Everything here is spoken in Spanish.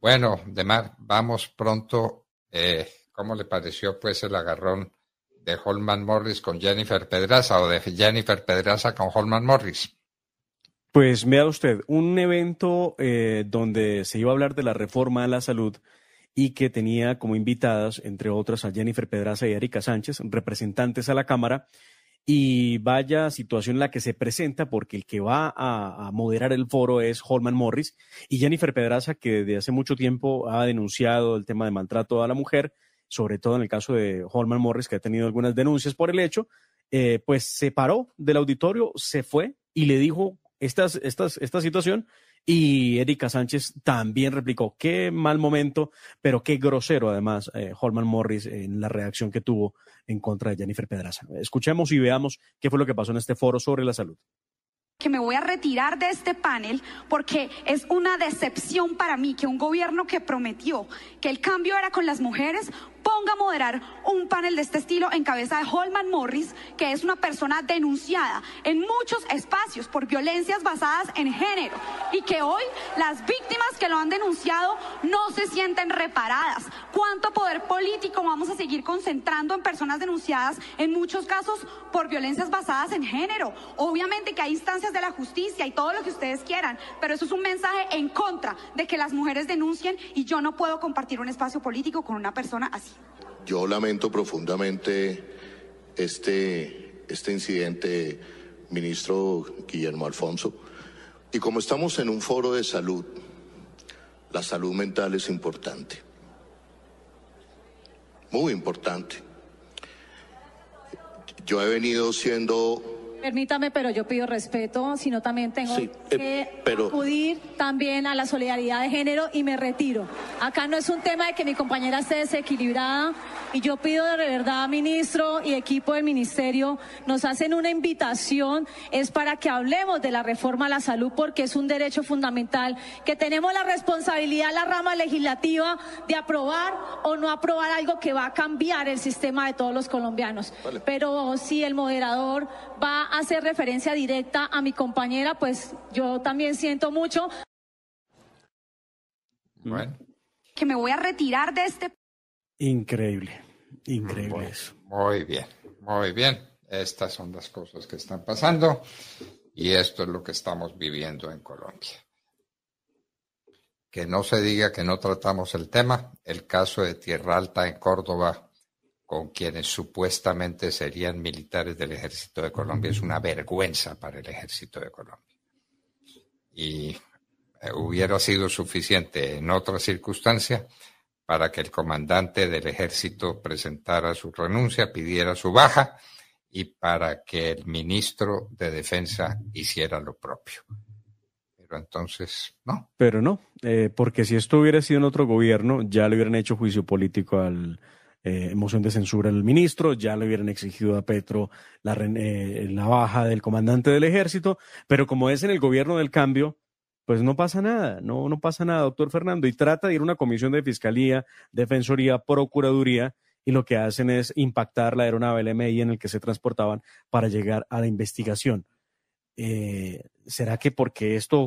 Bueno, Demar, vamos pronto. Eh, ¿Cómo le pareció pues el agarrón de Holman Morris con Jennifer Pedraza o de Jennifer Pedraza con Holman Morris? Pues vea usted, un evento eh, donde se iba a hablar de la reforma a la salud y que tenía como invitadas, entre otras, a Jennifer Pedraza y Erika Sánchez, representantes a la Cámara, y vaya situación en la que se presenta, porque el que va a, moderar el foro es Holman Morris y Jennifer Pedraza, que desde hace mucho tiempo ha denunciado el tema de maltrato a la mujer, sobre todo en el caso de Holman Morris, que ha tenido algunas denuncias por el hecho, eh, pues se paró del auditorio, se fue y le dijo esta, esta, situación y Erika Sánchez también replicó, qué mal momento, pero qué grosero además eh, Holman Morris en la reacción que tuvo en contra de Jennifer Pedraza. Escuchemos y veamos qué fue lo que pasó en este foro sobre la salud que me voy a retirar de este panel porque es una decepción para mí que un gobierno que prometió que el cambio era con las mujeres ponga a moderar un panel de este estilo en cabeza de Holman Morris, que es una persona denunciada en muchos espacios por violencias basadas en género y que hoy las víctimas que lo han denunciado no se sienten reparadas. ¿Cuánto poder político vamos a seguir concentrando en personas denunciadas en muchos casos por violencias basadas en género? Obviamente que hay instancias de la justicia y todo lo que ustedes quieran, pero eso es un mensaje en contra de que las mujeres denuncien y yo no puedo compartir un espacio político con una persona así. Yo lamento profundamente este, este incidente, ministro Guillermo Alfonso. Y como estamos en un foro de salud, la salud mental es importante. Muy importante. Yo he venido siendo Permítame, pero yo pido respeto, sino también tengo eh, que acudir también a la solidaridad de género y me retiro. Acá no es un tema de que mi compañera esté desequilibrada y yo pido de verdad, ministro y equipo del ministerio, nos hacen una invitación, es para que hablemos de la reforma a la salud porque es un derecho fundamental, que tenemos la responsabilidad, la rama legislativa, de aprobar o no aprobar algo que va a cambiar el sistema de todos los colombianos. Pero si el moderador va hacer referencia directa a mi compañera, pues yo también siento mucho. Que me voy a retirar de este. Increíble, increíble eso. Muy bien, muy bien. Estas son las cosas que están pasando y esto es lo que estamos viviendo en Colombia. Que no se diga que no tratamos el tema, el caso de Tierra Alta en Córdoba con quienes supuestamente serían militares del ejército de Colombia es una vergüenza para el ejército de Colombia. Y eh, hubiera sido suficiente en otra circunstancia para que el comandante del ejército presentara su renuncia, pidiera su baja y para que el ministro de Defensa hiciera lo propio. Pero entonces, no. Pero no, eh, porque si esto hubiera sido en otro gobierno, ya le hubieran hecho juicio político al, emoción eh, moción de censura al ministro, ya le hubieran exigido a Petro la, eh, la baja del comandante del ejército, pero como es en el gobierno del cambio, pues no pasa nada, no, no pasa nada, doctor Fernando, y trata de ir a una comisión de fiscalía, defensoría, procuraduría, y lo que hacen es impactar la aeronave LMI en el que se transportaban para llegar a la investigación. Eh, ¿Será que porque esto